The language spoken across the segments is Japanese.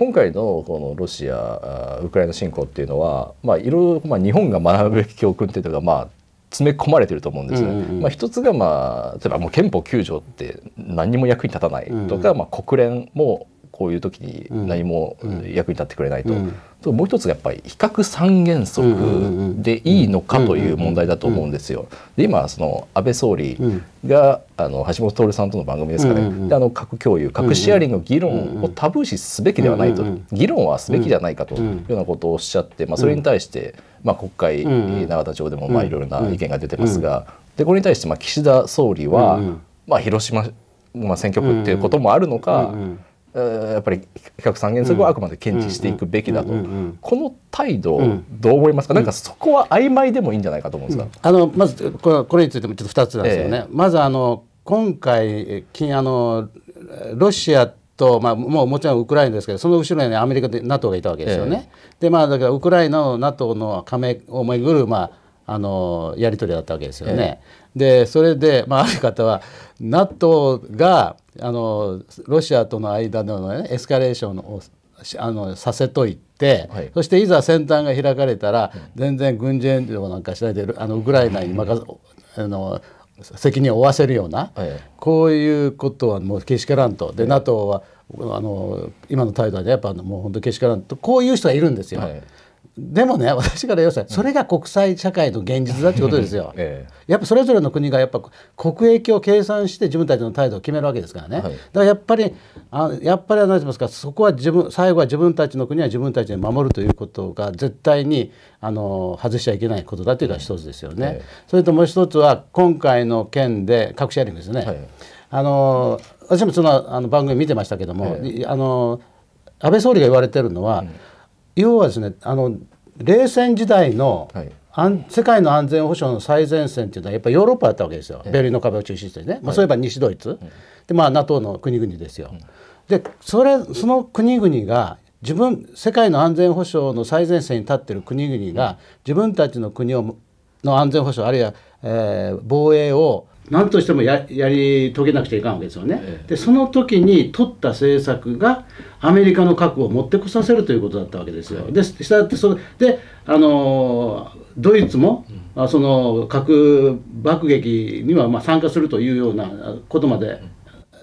今回のこのロシアウクライナ侵攻っていうのは、まあ、いろいろ、まあ、日本が学ぶべき教訓っていうのが、まあ、詰め込まれてると思うんですね。うんうん、まあ、一つが、まあ、例えばもう憲法9条って何にも役に立たないとか、うんうん、まあ、国連もこういう時に何も役に立ってくれないと、うん、もう一つがやっぱり比較三原則でいいのかという問題だと思うんですよ。で今その安倍総理が、あの橋本徹さんとの番組ですかね、であの核共有核シェアリングの議論をタブー視すべきではないと、議論はすべきじゃないかというようなことをおっしゃって、まあ、それに対して、まあ、国会、永田町でもまあいろいろな意見が出てますが、でこれに対してまあ岸田総理は、まあ、広島、まあ、選挙区っていうこともあるのか。やっぱり非核三原則はあくまで堅持していくべきだと、この態度どう思いますか、うん、なんかそこは曖昧でもいいんじゃないかと思うんですが、あのまずこれこれについてもちょっと2つなんですよね、えー、まずあの今回あのロシアと、まあ、もうもちろんウクライナですけどその後ろに、ね、アメリカで NATO がいたわけですよね。えー、でまあだからウクライナの NATO の加盟をめぐる、まあ、あのやり取りだったわけですよね。えでそれで、まあ、ある方は NATO があのロシアとの間の、ね、エスカレーションをあのさせといて、そしていざ戦端が開かれたら、全然軍事援助なんかしないであのウクライナに任せ、あの責任を負わせるような、こういうことはもうけしからんとで、NATO はあの今の態度は、ね、やっぱもう本当けしからんとこういう人がいるんですよ。はいでもね私から要するにそれが国際社会の現実だってことですよ。ええ、やっぱそれぞれの国がやっぱ国益を計算して自分たちの態度を決めるわけですからね。はい、だからやっぱりあやっぱり何て言いますかそこは自分最後は自分たちの国は自分たちで守るということが絶対にあの外しちゃいけないことだというのが一つですよね。それともう一つは今回の件で核シェアリングですね。はい、あの私もそのあの番組見てましたけども、あの安倍総理が言われてるのは。うん要はですねあの冷戦時代の、はい世界の安全保障の最前線っていうのはやっぱりヨーロッパだったわけですよ、ベルリンの壁を中心としてね、まあ、そういえば西ドイツ、でまあ、NATO の国々ですよ。でそれその国々が自分世界の安全保障の最前線に立ってる国々が自分たちの国をの安全保障あるいは、えー、防衛を何としてもややり遂げなくちゃいかんわけですよね。ええ、でその時に取った政策がアメリカの核を持ってこさせるということだったわけですよ。はい、でしたってそであのドイツも、うん、その核爆撃にはまあ参加するというようなことまで、うん、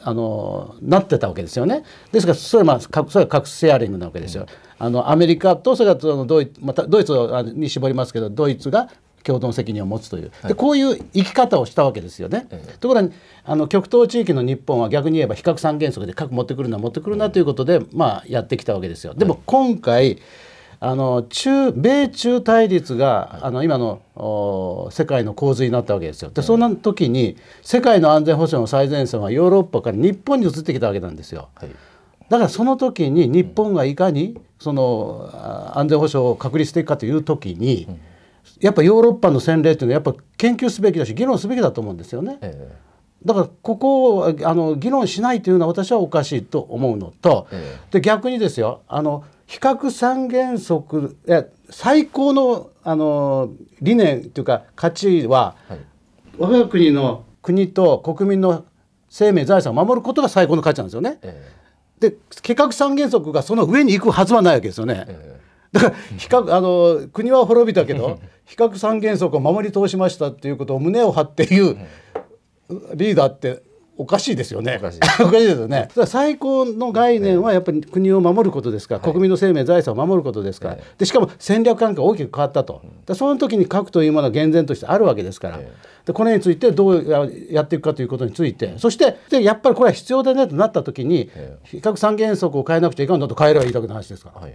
あのなってたわけですよね。ですからそれは、まあ、それは核セアリングなわけですよ。うん、あのアメリカとそれからそのドイ,、また、ドイツに絞りますけどドイツが共同責任を持つという、でこういう生き方をしたわけですよね。ところがあの極東地域の日本は逆に言えば非核三原則で核持ってくるな持ってくるなということで、まあ、やってきたわけですよ。でも今回、あの中米中対立が、あの今の世界の洪水になったわけですよ。でそんな時に世界の安全保障の最前線はヨーロッパから日本に移ってきたわけなんですよ。だからその時に日本がいかにその安全保障を確立していくかという時に、うんやっぱヨーロッパの洗礼っていうのはやっぱ研究すべきだし議論すべきだと思うんですよね。えだからここをあの議論しないというのは私はおかしいと思うのと、ええ、で逆にですよあの比較三原則最高のあの理念というか価値は、はい、我が国の国と国民の生命財産を守ることが最高の価値なんですよね。え、で比較三原則がその上に行くはずはないわけですよね。だから比較あの国は滅びたけど比較三原則を守り通しましたっていうことを胸を張って言うリーダーっておかしいですよね。おかしい ですよね。最高の概念はやっぱり国を守ることですから、はい、国民の生命財産を守ることですから、はい、でしかも戦略関係が大きく変わったと、でその時に核というものは厳然としてあるわけですから、でこれについてどうやっていくかということについて、そしてでやっぱりこれは必要だねとなった時に、比較三原則を変えなくちゃいかんだと変えればいいだけの話ですから。はい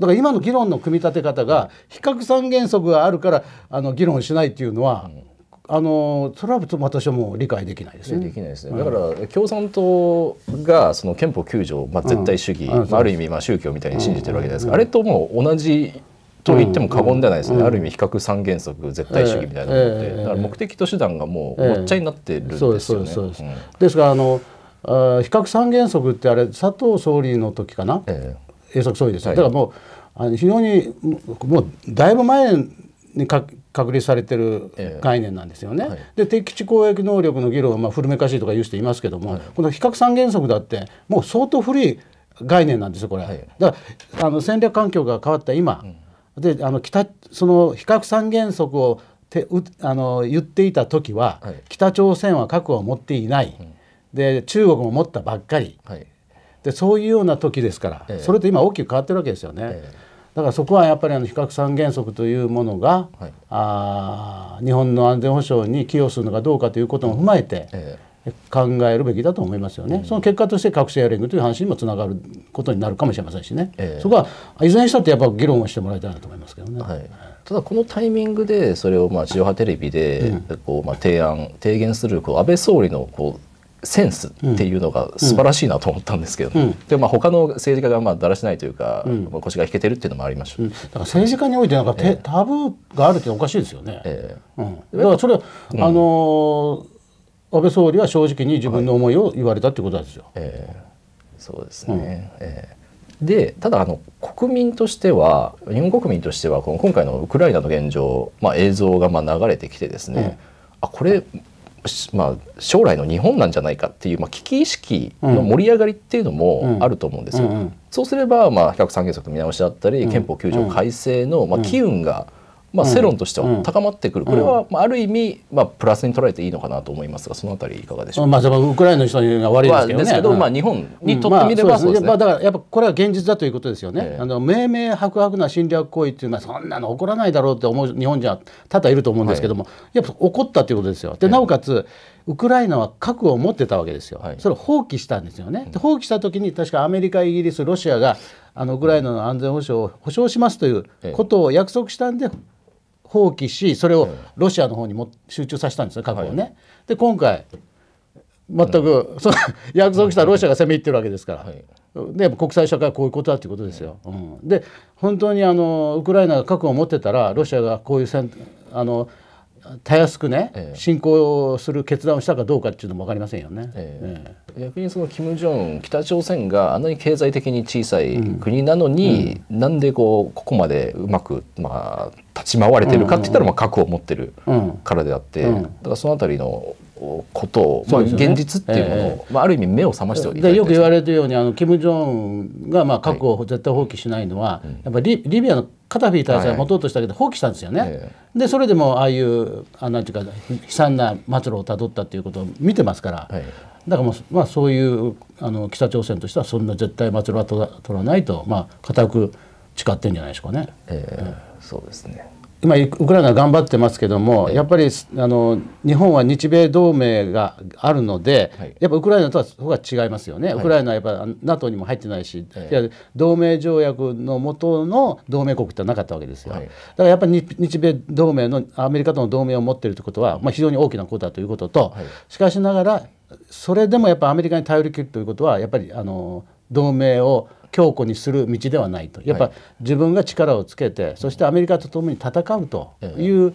だから今の議論の組み立て方が非核三原則があるからあの議論しないっていうのは、あのそれは私はもう理解できないですね。できないですね。だから、共産党がその憲法9条、まあ、絶対主義、うん、まあ、ある意味まあ宗教みたいに信じてるわけじゃないですか、うん、あれとも同じと言っても過言ではないですね、ある意味比較三原則絶対主義みたいなもので、えーえー、だから目的と手段がもうごっちゃになってるんですよね。ですからあのあ比較三原則ってあれ佐藤総理の時かな、ええ、永作総理です、はい、だからもうあの非常にもうだいぶ前にか確立されてる概念なんですよね。はい、で敵基地攻撃能力の議論はまあ古めかしいとか言う人いますけども、はい、この非核三原則だってもう相当古い概念なんですよこれ、はい、だからあの戦略環境が変わった今、うん、であの北その非核三原則をてうあの言っていた時は、北朝鮮は核を持っていない、うん、で中国も持ったばっかり、でそういうような時ですから、えー、それと今大きく変わってるわけですよね。えー、だからそこはやっぱりあの非核三原則というものが、はい、あ日本の安全保障に寄与するのかどうかということも踏まえて、えー、考えるべきだと思いますよね、うん、その結果として核シェアリングという話にもつながることになるかもしれませんしね、そこはいずれにしたってやっぱ議論をしてもらいたいなと思いますけどね。はいただこのタイミングでそれをまあ地上波テレビでこうまあ提案提言するこう安倍総理のこうセンスっていうのが素晴らしいなと思ったんですけど、ねうんうん、でまあ他の政治家がまあだらしないというか、うん、腰が引けてるっていうのもありました、だから政治家においてなんか、えー、タブーがあるっておかしいですよね、えー、だからそれ、あのー、安倍総理は正直に自分の思いを言われたってことなんですよ、はい、えー、そうですね、えーでただあの国民としては日本国民としてはこの今回のウクライナの現状、まあ、映像がまあ流れてきてですね、あこれまあ、将来の日本なんじゃないかっていう、まあ、危機意識の盛り上がりっていうのもあると思うんですよ。うんうんうん、そうすれば、まあ、比較三原則見直しだったり憲法9条改正の、まあ、機運が、うんまあ、世論としては高まってくる、これは、まあ、ある意味、まあ、プラスに捉えていいのかなと思いますがそのあたりいかがでしょうまあ、ウクライナの人には悪いですけど、ねまあ、けどまあ、日本にとってみれば、うんまあ、だからやっぱこれは現実だということですよね、えー、あの明明白々な侵略行為っていうのはそんなの起こらないだろうって思う日本人は多々いると思うんですけども、はい、やっぱ起こったということですよ。でなおかつ、ウクライナは核を持ってたわけですよ、はい、それを放棄したんですよね。で放棄した時に確かアメリカイギリスロシアがあのウクライナの安全保障を保障しますということを約束したんで、放棄しそれをロシアの方にも集中させたんですね過去をね。はい、で今回全く、うん、その約束したロシアが攻め入ってるわけですから、はい、で国際社会はこういうことだということですよ。うん、で本当にあのウクライナが核を持ってたらロシアがこういう戦あのたやすくね、ええ、侵攻する決断をしたかどうかっていうのも分かりませんよね、ええ、逆にその金正恩北朝鮮があんなに経済的に小さい国なのに、うん、なんでこうここまでうまく、まあ、立ち回れてるかって言ったら、まあ、核を持ってるからであって、うんうん、だからその辺りのことを、まあ、現実っていうものを、まあ、ある意味目を覚ましておいてよく言われるようにあの金正恩がまあ核を絶対放棄しないのは、やっぱりリビアのカタフィ大佐が持とうとしたけど放棄したんですよね、はいでそれでもああいうあなんていうか悲惨な末路をたどったということを見てますから、はい、だからもう、まあ、そういうあの北朝鮮としてはそんな絶対末路は取ららないと、まあ、固く誓ってんじゃないですかね。えー、えー、そうですね今ウクライナ頑張ってますけども、やっぱりあの日本は日米同盟があるので、やっぱウクライナとはそこが違いますよね、ウクライナはやっぱ NATO にも入ってないし、い、や同盟条約のもとの同盟国ってなかったわけですよ、だからやっぱり日米同盟のアメリカとの同盟を持っているということは、まあ、非常に大きなことだということと、しかしながらそれでもやっぱアメリカに頼りきるということはやっぱりあの同盟を強固にする道ではないとやっぱ自分が力をつけて、はい、そしてアメリカと共に戦うという、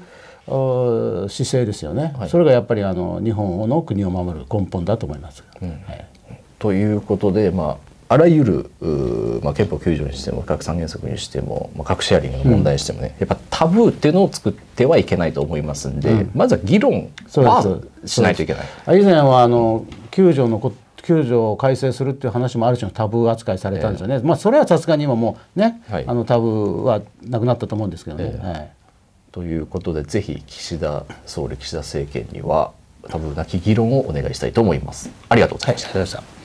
姿勢ですよね、はい、それがやっぱりあの日本の国を守る根本だと思います。うんはい、ということで、まあ、あらゆる、まあ、憲法9条にしても核三原則にしても、まあ、核シェアリングの問題にしてもね、うん、やっぱタブーっていうのを作ってはいけないと思いますんで、うん、まずは議論はしないといけない。以前はあの9条のこ9条を改正するっていう話もある種のタブー扱いされたんですよね、えー、まあ、それはさすがに今もうね、はい、あのタブーはなくなったと思うんですけどね。えー、はい、ということでぜひ岸田総理岸田政権にはタブーなき議論をお願いしたいと思います。ありがとうございました、はい